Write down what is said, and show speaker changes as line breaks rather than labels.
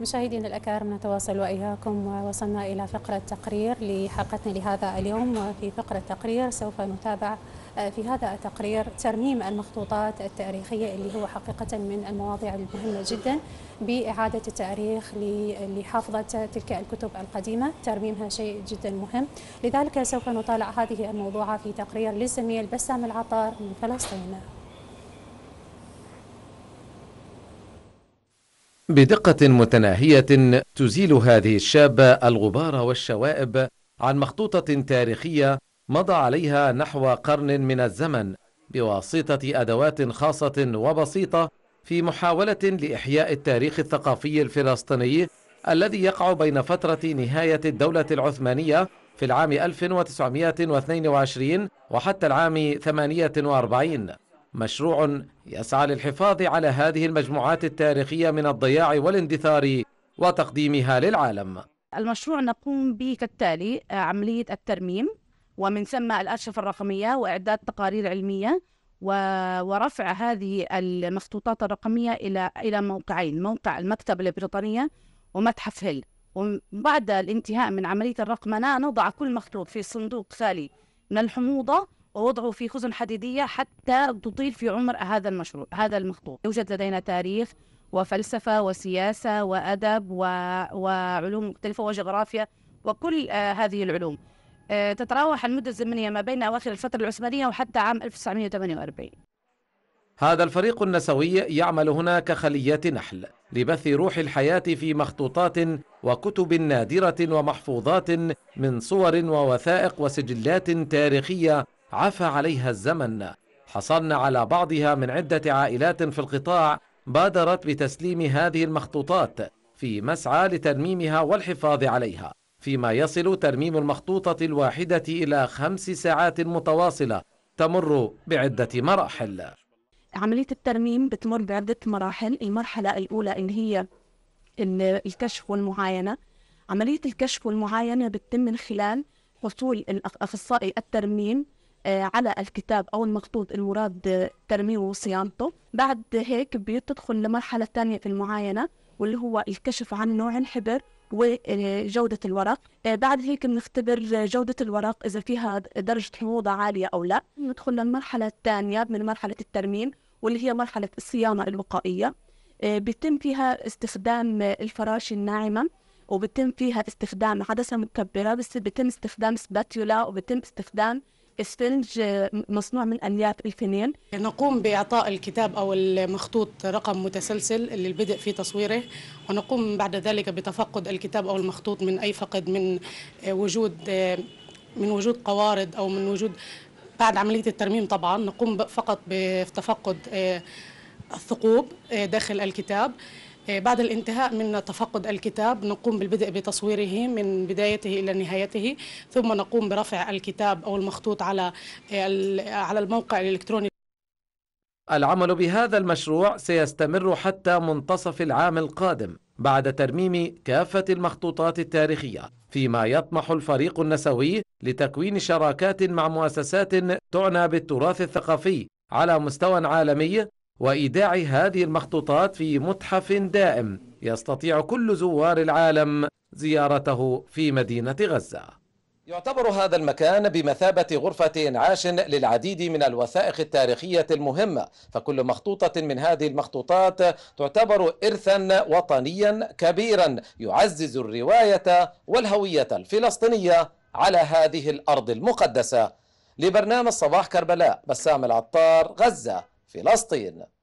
مشاهدينا الأكارم نتواصل وإياكم ووصلنا إلى فقرة تقرير لحلقتنا لهذا اليوم وفي فقرة تقرير سوف نتابع في هذا التقرير ترميم المخطوطات التاريخية اللي هو حقيقة من المواضيع المهمة جدا بإعادة التاريخ لحافظة تلك الكتب القديمة ترميمها شيء جدا مهم لذلك سوف نطالع هذه الموضوعة في تقرير للزميل بسام العطار من فلسطين
بدقة متناهية تزيل هذه الشابة الغبار والشوائب عن مخطوطة تاريخية مضى عليها نحو قرن من الزمن بواسطة أدوات خاصة وبسيطة في محاولة لإحياء التاريخ الثقافي الفلسطيني الذي يقع بين فترة نهاية الدولة العثمانية في العام 1922 وحتى العام 48 مشروع يسعى للحفاظ على هذه المجموعات التاريخية من الضياع والاندثار وتقديمها للعالم
المشروع نقوم به كالتالي آه، عملية الترميم ومن ثم الأرشفة الرقمية وإعداد تقارير علمية ورفع هذه المخطوطات الرقمية إلى إلى موقعين موقع المكتبة البريطانية ومتحف هيل وبعد الانتهاء من عملية الرقمنة نضع كل مخطوط في صندوق خالي من الحموضة ووضعه في خزن حديدية حتى تطيل في عمر هذا المشروع هذا المخطوط يوجد لدينا تاريخ وفلسفة وسياسة وأدب و... وعلوم مختلفة وجغرافيا وكل آه هذه العلوم آه تتراوح المدة الزمنية ما بين أواخر الفترة العثمانية وحتى عام 1948
هذا الفريق النسوي يعمل هنا كخليات نحل لبث روح الحياة في مخطوطات وكتب نادرة ومحفوظات من صور ووثائق وسجلات تاريخية عفى عليها الزمن حصلنا على بعضها من عدة عائلات في القطاع بادرت بتسليم هذه المخطوطات في مسعى لترميمها والحفاظ عليها فيما يصل ترميم المخطوطة الواحدة إلى خمس ساعات متواصلة تمر بعدة مراحل
عملية الترميم بتمر بعدة مراحل المرحلة الأولى إن هي إن الكشف والمعاينة عملية الكشف والمعاينة بتتم من خلال حصول الأخصائي الترميم آه، على الكتاب أو المخطوط المراد ترميمه وصيانته بعد هيك بتدخل لمرحلة ثانية في المعاينة واللي هو الكشف عن نوع الحبر وجودة الورق آه، بعد هيك بنختبر جودة الورق إذا فيها درجة حموضة عالية أو لا ندخل للمرحلة الثانية من مرحلة الترميم واللي هي مرحلة الصيانة الوقائية آه، بيتم فيها استخدام الفراشة الناعمة وبتم فيها استخدام عدسة مكبرة بس بتم استخدام سباتيولا
وبتم استخدام اسفنج آه، مصنوع من ألياف الفنين نقوم بإعطاء الكتاب أو المخطوط رقم متسلسل للبدء في تصويره ونقوم بعد ذلك بتفقد الكتاب أو المخطوط من أي فقد من آه، وجود آه، من وجود قوارض أو من وجود بعد عملية الترميم طبعا نقوم فقط بتفقد الثقوب داخل الكتاب إيه، بعد الانتهاء من تفقد الكتاب نقوم بالبدء بتصويره من بدايته إلى نهايته ثم نقوم برفع الكتاب أو المخطوط على إيه، على الموقع الإلكتروني
العمل بهذا المشروع سيستمر حتى منتصف العام القادم بعد ترميم كافة المخطوطات التاريخية فيما يطمح الفريق النسوي لتكوين شراكات مع مؤسسات تعنى بالتراث الثقافي على مستوى عالمي وإيداع هذه المخطوطات في متحف دائم يستطيع كل زوار العالم زيارته في مدينة غزة يعتبر هذا المكان بمثابة غرفة إنعاش للعديد من الوثائق التاريخية المهمة فكل مخطوطة من هذه المخطوطات تعتبر إرثا وطنيا كبيرا يعزز الرواية والهوية الفلسطينية على هذه الأرض المقدسة لبرنامج صباح كربلاء بسام العطار غزة فلسطين